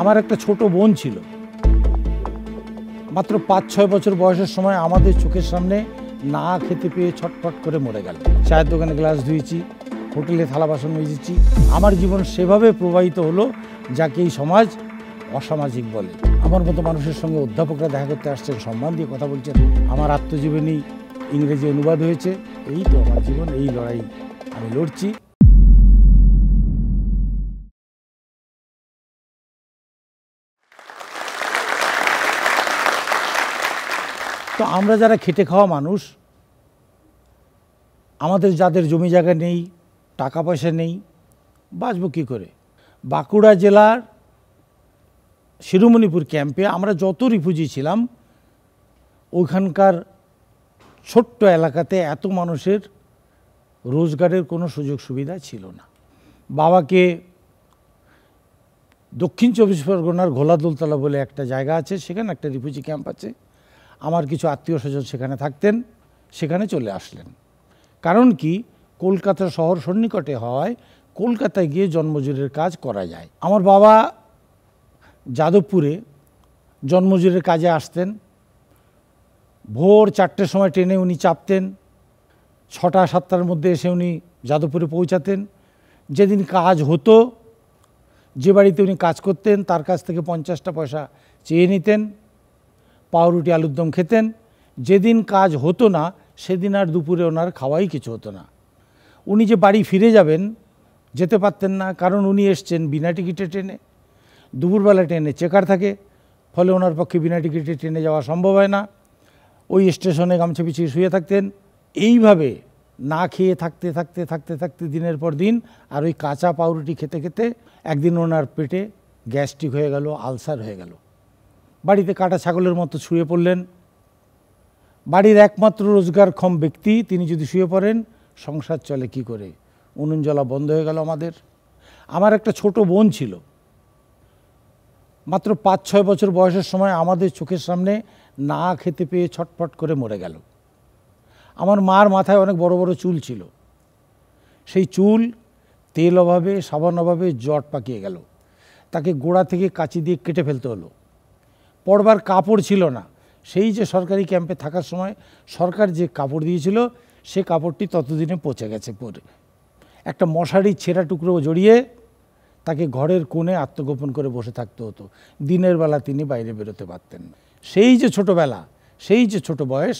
আমার একটা ছোট বোন ছিল মাত্র পাঁচ ছয় বছর বয়সের সময় আমাদের চোখের সামনে না খেতে পেয়ে ছটফট করে মরে গেল চায়ের দোকানে গ্লাস ধুয়েছি হোটেলে থালা বাসন মেজেছি আমার জীবন সেভাবে প্রবাহিত হলো যাকে এই সমাজ অসামাজিক বলে আমার মতো মানুষের সঙ্গে অধ্যাপকরা দেখা করতে আসছেন সম্মান দিয়ে কথা বলছেন আমার আত্মজীবনী ইংরেজি অনুবাদ হয়েছে এই তো আমার জীবন এই লড়াই আমি লড়ছি তো আমরা যারা খেটে খাওয়া মানুষ আমাদের যাদের জমি জায়গা নেই টাকা পয়সা নেই বাঁচব কী করে বাঁকুড়া জেলার শিরোমণিপুর ক্যাম্পে আমরা যত রিফিউজি ছিলাম ওইখানকার ছোট্ট এলাকাতে এত মানুষের রোজগারের কোনো সুযোগ সুবিধা ছিল না বাবাকে দক্ষিণ চব্বিশ পরগনার ঘোলা দোলতলা বলে একটা জায়গা আছে সেখানে একটা রিফিউজি ক্যাম্প আছে আমার কিছু আত্মীয় স্বজন সেখানে থাকতেন সেখানে চলে আসলেন কারণ কি কলকাতা শহর সন্নিকটে হওয়ায় কলকাতায় গিয়ে জন্মজুরের কাজ করা যায় আমার বাবা যাদবপুরে জন্মজুরের কাজে আসতেন ভোর চারটের সময় ট্রেনে উনি চাপতেন ছটা সাতটার মধ্যে এসে উনি যাদবপুরে পৌঁছাতেন যেদিন কাজ হতো যে বাড়িতে উনি কাজ করতেন তার কাছ থেকে পঞ্চাশটা পয়সা চেয়ে নিতেন পাউরুটি আলুর দম খেতেন যেদিন কাজ হতো না সেদিন আর দুপুরে ওনার খাওয়াই কিছু হতো না উনি যে বাড়ি ফিরে যাবেন যেতে পারতেন না কারণ উনি এসছেন বিনা টিকিটে ট্রেনে দুপুরবেলা ট্রেনে চেকার থাকে ফলে ওনার পক্ষে বিনা টিকিটে ট্রেনে যাওয়া সম্ভব হয় না ওই স্টেশনে গামছা পিছিয়ে শুয়ে থাকতেন এইভাবে না খেয়ে থাকতে থাকতে থাকতে থাকতে দিনের পর দিন আর ওই কাঁচা পাউরুটি খেতে খেতে একদিন ওনার পেটে গ্যাস্ট্রিক হয়ে গেল আলসার হয়ে গেল বাড়িতে কাটা ছাগলের মতো শুয়ে পড়লেন বাড়ির একমাত্র রোজগারক্ষম ব্যক্তি তিনি যদি শুয়ে পড়েন সংসার চলে কি করে উনুন জ্বলা বন্ধ হয়ে গেল আমাদের আমার একটা ছোট বোন ছিল মাত্র পাঁচ ছয় বছর বয়সের সময় আমাদের চোখের সামনে না খেতে পেয়ে ছটফট করে মরে গেল আমার মার মাথায় অনেক বড় বড় চুল ছিল সেই চুল তেল অভাবে সাবান অভাবে জট পাকিয়ে গেল তাকে গোড়া থেকে কাঁচি দিয়ে কেটে ফেলতে হলো পড়বার কাপড় ছিল না সেই যে সরকারি ক্যাম্পে থাকার সময় সরকার যে কাপড় দিয়েছিল সে কাপড়টি ততদিনে পচে গেছে পরে একটা মশারি ছেঁড়া টুকরো জড়িয়ে তাকে ঘরের কোণে আত্মগোপন করে বসে থাকতে হতো দিনের বেলা তিনি বাইরে বেরোতে পারতেন না সেই যে ছোটোবেলা সেই যে ছোট বয়স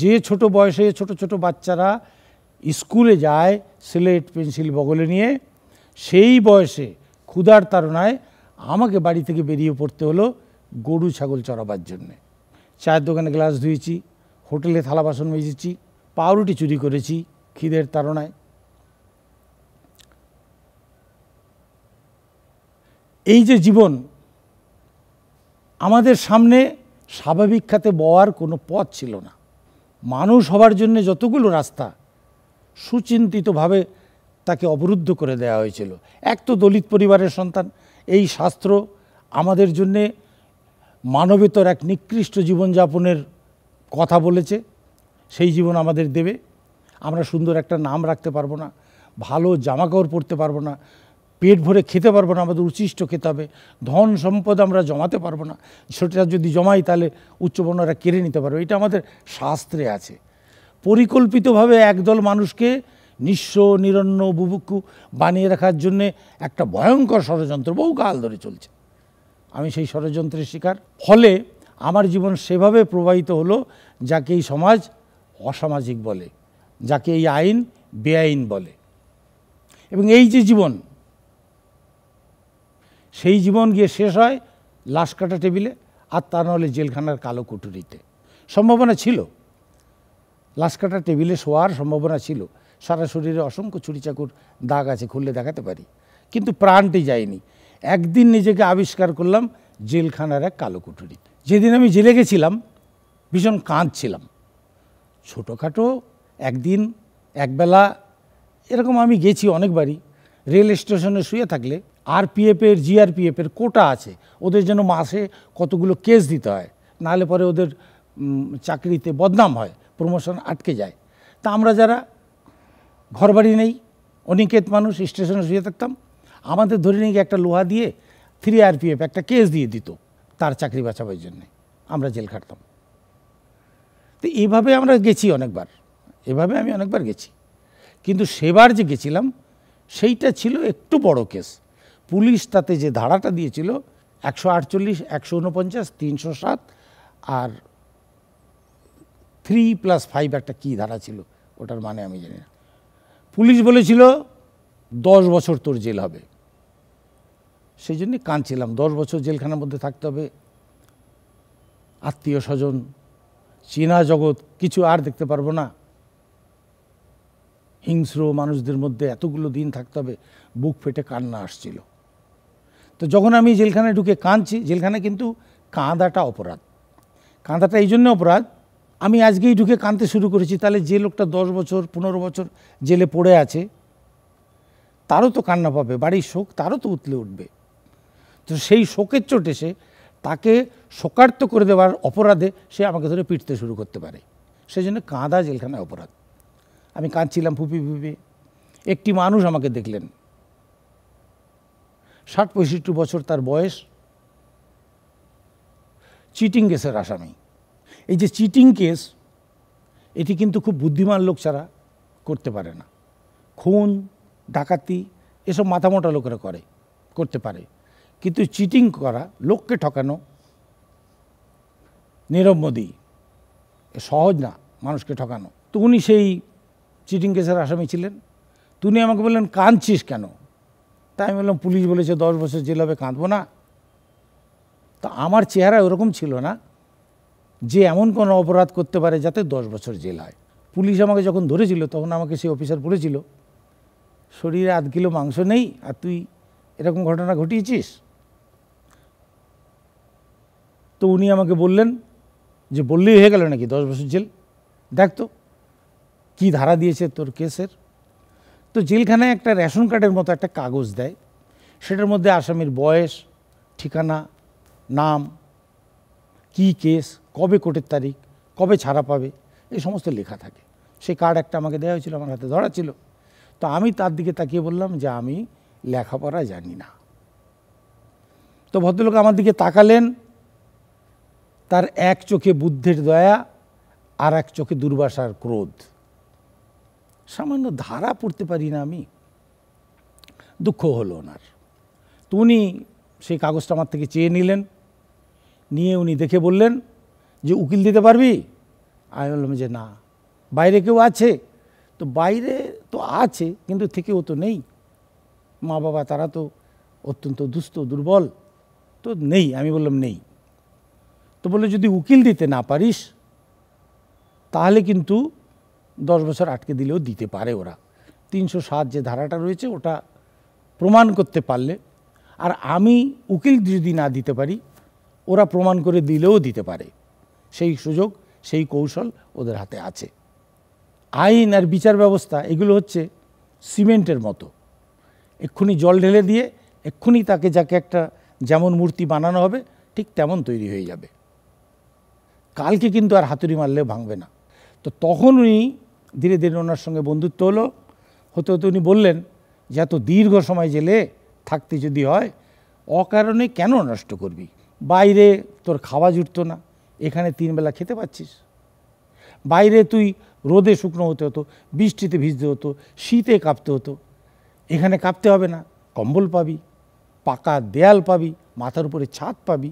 যে ছোট বয়সে ছোট ছোট বাচ্চারা স্কুলে যায় স্লেট পেন্সিল বগলে নিয়ে সেই বয়সে ক্ষুধার তাড়নায় আমাকে বাড়ি থেকে বেরিয়ে পড়তে হলো গরু ছাগল চড়াবার জন্যে চায়ের দোকানে গ্লাস ধুয়েছি হোটেলে থালা বাসন মেজেছি পাউরুটি চুরি করেছি খিদের তাড়নায় এই যে জীবন আমাদের সামনে স্বাভাবিক খাতে বওয়ার কোনো পথ ছিল না মানুষ হবার জন্য যতগুলো রাস্তা সুচিন্তিতভাবে তাকে অবরুদ্ধ করে দেয়া হয়েছিল এক তো দলিত পরিবারের সন্তান এই শাস্ত্র আমাদের জন্যে মানবেতর এক নিকৃষ্ট জীবনযাপনের কথা বলেছে সেই জীবন আমাদের দেবে আমরা সুন্দর একটা নাম রাখতে পারবো না ভালো জামাকাপড় পরতে পারবো না পেট ভরে খেতে পারবো না আমাদের উচ্ছিষ্ট খেতে হবে ধন সম্পদ আমরা জমাতে পারবো না সেটা যদি জমাই তাহলে উচ্চবর্ণরা কেড়ে নিতে পারবে এটা আমাদের শাস্ত্রে আছে পরিকল্পিতভাবে একদল মানুষকে নিঃস্ব নিরন্ন বুভুক্ষু বানিয়ে রাখার জন্যে একটা ভয়ঙ্কর ষড়যন্ত্র বহুকাল ধরে চলছে আমি সেই ষড়যন্ত্রের শিকার ফলে আমার জীবন সেভাবে প্রবাহিত হলো যাকে এই সমাজ অসামাজিক বলে যাকে এই আইন বেআইন বলে এবং এই যে জীবন সেই জীবন গিয়ে শেষ হয় লাশ কাটা টেবিলে আর তা নাহলে জেলখানার কালো কুটুরিতে সম্ভাবনা ছিল লাশ কাটা টেবিলে শোয়ার সম্ভাবনা ছিল সারা শরীরে অসংখ্য ছুরি চাকুর দাগ আছে খুললে দেখাতে পারি কিন্তু প্রাণটি যায়নি একদিন নিজেকে আবিষ্কার করলাম জেলখানার এক কালো কুঠুরি যেদিন আমি জেলে গেছিলাম ভীষণ কাঁদছিলাম ছোটোখাটো একদিন একবেলা এরকম আমি গেছি অনেকবারই রেল স্টেশনে শুয়ে থাকলে আরপিএফের জিআরপিএফের কোটা আছে ওদের জন্য মাসে কতগুলো কেস দিতে হয় নাহলে পরে ওদের চাকরিতে বদনাম হয় প্রমোশন আটকে যায় তা আমরা যারা ঘরবাড়ি নেই অনিকেত মানুষ স্টেশনে শুয়ে থাকতাম আমাদের ধরে নিয়ে একটা লোহা দিয়ে থ্রি আরপিএফ একটা কেস দিয়ে দিত তার চাকরি বাঁচাবার জন্যে আমরা জেল খাটতাম তো এইভাবে আমরা গেছি অনেকবার এভাবে আমি অনেকবার গেছি কিন্তু সেবার যে গেছিলাম সেইটা ছিল একটু বড় কেস পুলিশ তাতে যে ধারাটা দিয়েছিল একশো আটচল্লিশ একশো উনপঞ্চাশ তিনশো সাত আর থ্রি প্লাস ফাইভ একটা কী ধারা ছিল ওটার মানে আমি জানি না পুলিশ বলেছিল দশ বছর তোর জেল হবে সেই জন্যে কাঁদছিলাম দশ বছর জেলখানার মধ্যে থাকতে হবে আত্মীয় স্বজন চীনা জগৎ কিছু আর দেখতে পারবো না হিংস্র মানুষদের মধ্যে এতগুলো দিন থাকতে হবে বুক ফেটে কান্না আসছিল তো যখন আমি জেলখানায় ঢুকে কাঁদছি জেলখানায় কিন্তু কাঁদাটা অপরাধ কাঁদাটা এই জন্য অপরাধ আমি আজকেই ঢুকে কাঁদতে শুরু করেছি তাহলে যে লোকটা দশ বছর পনেরো বছর জেলে পড়ে আছে তারও তো কান্না পাবে বাড়ির শোক তারও তো উতলে উঠবে তো সেই শোকের চোটে সে তাকে শোকার্ত করে দেওয়ার অপরাধে সে আমাকে ধরে পিটতে শুরু করতে পারে সেই জন্য কাঁদা জেলখানায় অপরাধ আমি কাঁদছিলাম ফুপি ফুপি একটি মানুষ আমাকে দেখলেন ষাট পঁয়ষট্টি বছর তার বয়স চিটিং কেসের আসামি এই যে চিটিং কেস এটি কিন্তু খুব বুদ্ধিমান লোক ছাড়া করতে পারে না খুন ডাকাতি এসব মাথামোটা লোকেরা করে করতে পারে কিন্তু চিটিং করা লোককে ঠকানো নীরব মোদী সহজ না মানুষকে ঠকানো তো উনি সেই চিটিং কেসের আসামি ছিলেন তুমি আমাকে বললেন কাঁদছিস কেন তাই আমি বললাম পুলিশ বলেছে দশ বছর জেল হবে কাঁদবো না তা আমার চেহারা ওরকম ছিল না যে এমন কোনো অপরাধ করতে পারে যাতে দশ বছর জেল হয় পুলিশ আমাকে যখন ধরেছিল তখন আমাকে সেই অফিসার বলেছিল শরীরে আধ কিলো মাংস নেই আর তুই এরকম ঘটনা ঘটিয়েছিস তো উনি আমাকে বললেন যে বললেই হয়ে গেল নাকি দশ বছর জেল দেখ তো কী ধারা দিয়েছে তোর কেসের তো জেলখানায় একটা রেশন কার্ডের মতো একটা কাগজ দেয় সেটার মধ্যে আসামির বয়স ঠিকানা নাম কি কেস কবে কোর্টের তারিখ কবে ছাড়া পাবে এই সমস্ত লেখা থাকে সেই কার্ড একটা আমাকে দেওয়া হয়েছিল আমার হাতে ধরা ছিল তো আমি তার দিকে তাকিয়ে বললাম যে আমি লেখাপড়া জানি না তো ভদ্রলোক আমার দিকে তাকালেন তার এক চোখে বুদ্ধের দয়া আর এক চোখে দুর্বাসার ক্রোধ সামান্য ধারা পড়তে পারি না আমি দুঃখ হলো ওনার তো উনি সেই কাগজটা আমার থেকে চেয়ে নিলেন নিয়ে উনি দেখে বললেন যে উকিল দিতে পারবি আমি বললাম যে না বাইরে কেউ আছে তো বাইরে তো আছে কিন্তু থেকেও তো নেই মা বাবা তারা তো অত্যন্ত দুস্থ দুর্বল তো নেই আমি বললাম নেই তো বলে যদি উকিল দিতে না পারিস তাহলে কিন্তু দশ বছর আটকে দিলেও দিতে পারে ওরা তিনশো সাত যে ধারাটা রয়েছে ওটা প্রমাণ করতে পারলে আর আমি উকিল যদি না দিতে পারি ওরা প্রমাণ করে দিলেও দিতে পারে সেই সুযোগ সেই কৌশল ওদের হাতে আছে আইন আর বিচার ব্যবস্থা এগুলো হচ্ছে সিমেন্টের মতো এক্ষুনি জল ঢেলে দিয়ে এক্ষুনি তাকে যাকে একটা যেমন মূর্তি বানানো হবে ঠিক তেমন তৈরি হয়ে যাবে কালকে কিন্তু আর হাতুড়ি মারলে ভাঙবে না তো তখন উনি ধীরে ধীরে ওনার সঙ্গে বন্ধুত্ব হলো হতে হতে উনি বললেন যে এত দীর্ঘ সময় জেলে থাকতে যদি হয় অকারণে কেন নষ্ট করবি বাইরে তোর খাওয়া জুটতো না এখানে তিনবেলা খেতে পাচ্ছিস বাইরে তুই রোদে শুকনো হতে হতো বৃষ্টিতে ভিজতে হতো শীতে কাঁপতে হতো এখানে কাঁপতে হবে না কম্বল পাবি পাকা দেয়াল পাবি মাথার উপরে ছাদ পাবি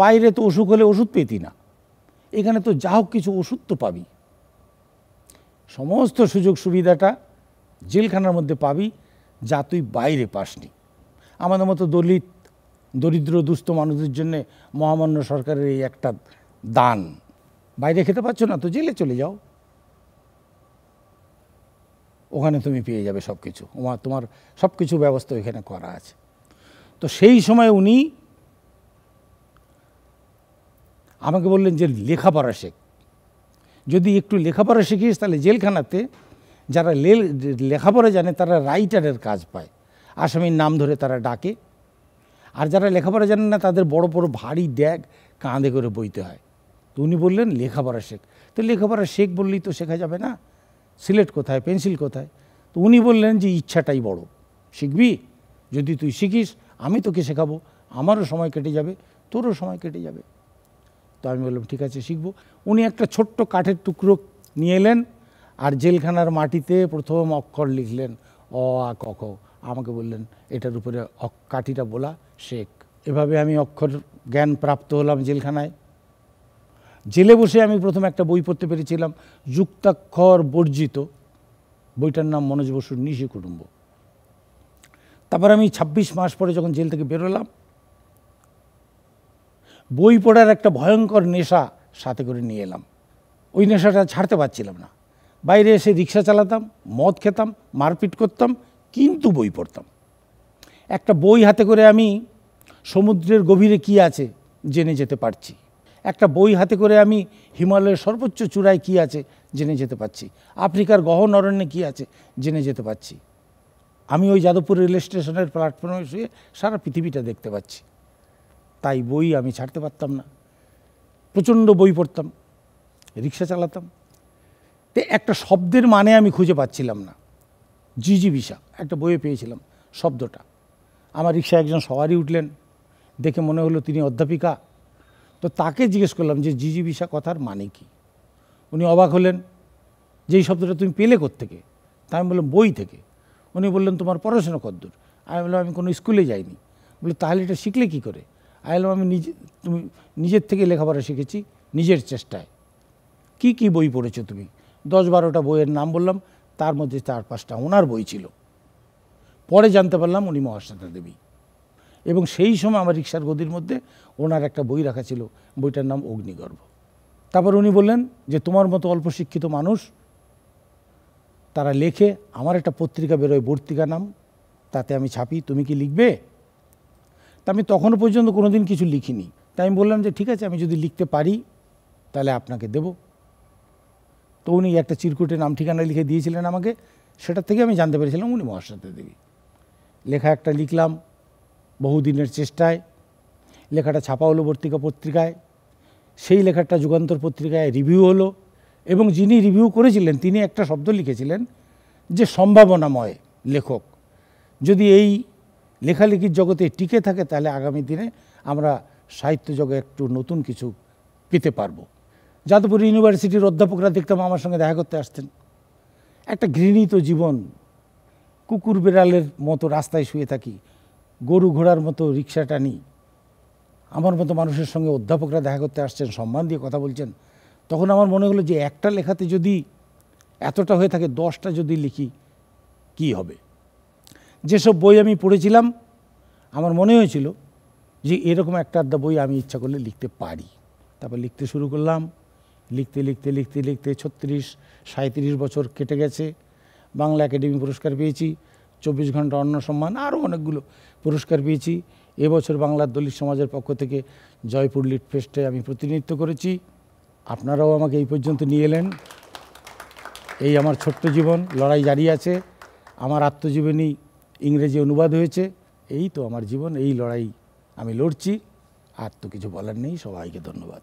বাইরে তো অসুখ হলে ওষুধ পেতি না এখানে তো যা হোক কিছু ওষুধ তো পাবি সমস্ত সুযোগ সুবিধাটা জেলখানার মধ্যে পাবি যা তুই বাইরে পাসনি আমাদের মতো দলিত দরিদ্র দুস্থ মানুষদের জন্যে মহামান্য সরকারের এই একটা দান বাইরে খেতে পারছো না তো জেলে চলে যাও ওখানে তুমি পেয়ে যাবে সব কিছু তোমার সব কিছু ব্যবস্থা ওইখানে করা আছে তো সেই সময় উনি আমাকে বললেন যে লেখাপড়া শেখ যদি একটু লেখাপড়া শিখিস তাহলে জেলখানাতে যারা লেখাপড়া জানে তারা রাইটারের কাজ পায় আসামির নাম ধরে তারা ডাকে আর যারা লেখাপড়া জানেন না তাদের বড় বড় ভারী ড্যাগ কাঁধে করে বইতে হয় তো উনি বললেন লেখাপড়া শেখ তো লেখাপড়া শেখ বললেই তো শেখা যাবে না সিলেট কোথায় পেন্সিল কোথায় তো উনি বললেন যে ইচ্ছাটাই বড় শিখবি যদি তুই শিখিস আমি তোকে শেখাবো আমারও সময় কেটে যাবে তোরও সময় কেটে যাবে তো আমি বললাম ঠিক আছে শিখব উনি একটা ছোট্ট কাঠের টুকরো নিয়ে এলেন আর জেলখানার মাটিতে প্রথম অক্ষর লিখলেন অ আ ক খ আমাকে বললেন এটার উপরে কাঠিটা বলা শেখ এভাবে আমি অক্ষর জ্ঞান প্রাপ্ত হলাম জেলখানায় জেলে বসে আমি প্রথম একটা বই পড়তে পেরেছিলাম যুক্তাক্ষর বর্জিত বইটার নাম মনোজ বসুর নিশি কুটুম্ব তারপর আমি ছাব্বিশ মাস পরে যখন জেল থেকে বেরোলাম বই পড়ার একটা ভয়ঙ্কর নেশা সাথে করে নিয়ে এলাম ওই নেশাটা ছাড়তে পারছিলাম না বাইরে এসে রিক্সা চালাতাম মদ খেতাম মারপিট করতাম কিন্তু বই পড়তাম একটা বই হাতে করে আমি সমুদ্রের গভীরে কি আছে জেনে যেতে পারছি একটা বই হাতে করে আমি হিমালয়ের সর্বোচ্চ চূড়ায় কি আছে জেনে যেতে পারছি আফ্রিকার গহন অরণ্যে কী আছে জেনে যেতে পারছি আমি ওই যাদবপুর রেল স্টেশনের প্ল্যাটফর্মে শুয়ে সারা পৃথিবীটা দেখতে পাচ্ছি তাই বই আমি ছাড়তে পারতাম না প্রচণ্ড বই পড়তাম রিক্সা চালাতাম তে একটা শব্দের মানে আমি খুঁজে পাচ্ছিলাম না ভিসা একটা বইয়ে পেয়েছিলাম শব্দটা আমার রিক্সা একজন সওয়ারি উঠলেন দেখে মনে হলো তিনি অধ্যাপিকা তো তাকে জিজ্ঞেস করলাম যে ভিসা কথার মানে কি উনি অবাক হলেন যে এই শব্দটা তুমি পেলে থেকে তা আমি বললাম বই থেকে উনি বললেন তোমার পড়াশোনা কদ্দূর আমি বললাম আমি কোনো স্কুলে যাইনি বলি তাহলে এটা শিখলে কি করে আমি আমি নিজে তুমি নিজের থেকে লেখাপড়া শিখেছি নিজের চেষ্টায় কি কি বই পড়েছো তুমি দশ বারোটা বইয়ের নাম বললাম তার মধ্যে চার পাঁচটা ওনার বই ছিল পরে জানতে পারলাম উনি মহাশ্বেতা দেবী এবং সেই সময় আমার রিক্সার গদির মধ্যে ওনার একটা বই রাখা ছিল বইটার নাম অগ্নিগর্ভ তারপর উনি বললেন যে তোমার মতো অল্প শিক্ষিত মানুষ তারা লেখে আমার একটা পত্রিকা বেরোয় বর্তিকা নাম তাতে আমি ছাপি তুমি কি লিখবে তা আমি তখনও পর্যন্ত কোনো দিন কিছু লিখিনি তাই আমি বললাম যে ঠিক আছে আমি যদি লিখতে পারি তাহলে আপনাকে দেব তো উনি একটা চিরকুটে নাম ঠিকানা লিখে দিয়েছিলেন আমাকে সেটার থেকে আমি জানতে পেরেছিলাম উনি মহাশ্বেতা দেবী লেখা একটা লিখলাম বহুদিনের চেষ্টায় লেখাটা ছাপা হলো পত্রিকা পত্রিকায় সেই লেখাটা যুগান্তর পত্রিকায় রিভিউ হলো এবং যিনি রিভিউ করেছিলেন তিনি একটা শব্দ লিখেছিলেন যে সম্ভাবনাময় লেখক যদি এই লেখালেখির জগতে টিকে থাকে তাহলে আগামী দিনে আমরা সাহিত্য জগতে একটু নতুন কিছু পেতে পারবো যাদবপুর ইউনিভার্সিটির অধ্যাপকরা দেখতাম আমার সঙ্গে দেখা করতে আসতেন একটা ঘৃণীত জীবন কুকুর বেড়ালের মতো রাস্তায় শুয়ে থাকি গরু ঘোড়ার মতো রিক্সা টানি আমার মতো মানুষের সঙ্গে অধ্যাপকরা দেখা করতে আসছেন সম্মান দিয়ে কথা বলছেন তখন আমার মনে হলো যে একটা লেখাতে যদি এতটা হয়ে থাকে দশটা যদি লিখি কি হবে যেসব বই আমি পড়েছিলাম আমার মনে হয়েছিল যে এরকম একটা আধ্যা বই আমি ইচ্ছা করলে লিখতে পারি তারপর লিখতে শুরু করলাম লিখতে লিখতে লিখতে লিখতে ছত্রিশ সাঁত্রিশ বছর কেটে গেছে বাংলা একাডেমি পুরস্কার পেয়েছি চব্বিশ ঘন্টা অন্ন সম্মান আরও অনেকগুলো পুরস্কার পেয়েছি এবছর বাংলার দলিত সমাজের পক্ষ থেকে জয়পুর লিট ফেস্টে আমি প্রতিনিধিত্ব করেছি আপনারাও আমাকে এই পর্যন্ত নিয়ে এলেন এই আমার ছোট্ট জীবন লড়াই জারি আছে আমার আত্মজীবনী ইংরেজি অনুবাদ হয়েছে এই তো আমার জীবন এই লড়াই আমি লড়ছি আর তো কিছু বলার নেই সবাইকে ধন্যবাদ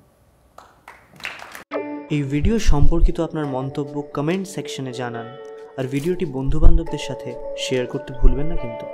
এই ভিডিও সম্পর্কিত আপনার মন্তব্য কমেন্ট সেকশনে জানান আর ভিডিওটি বন্ধুবান্ধবদের সাথে শেয়ার করতে ভুলবেন না কিন্তু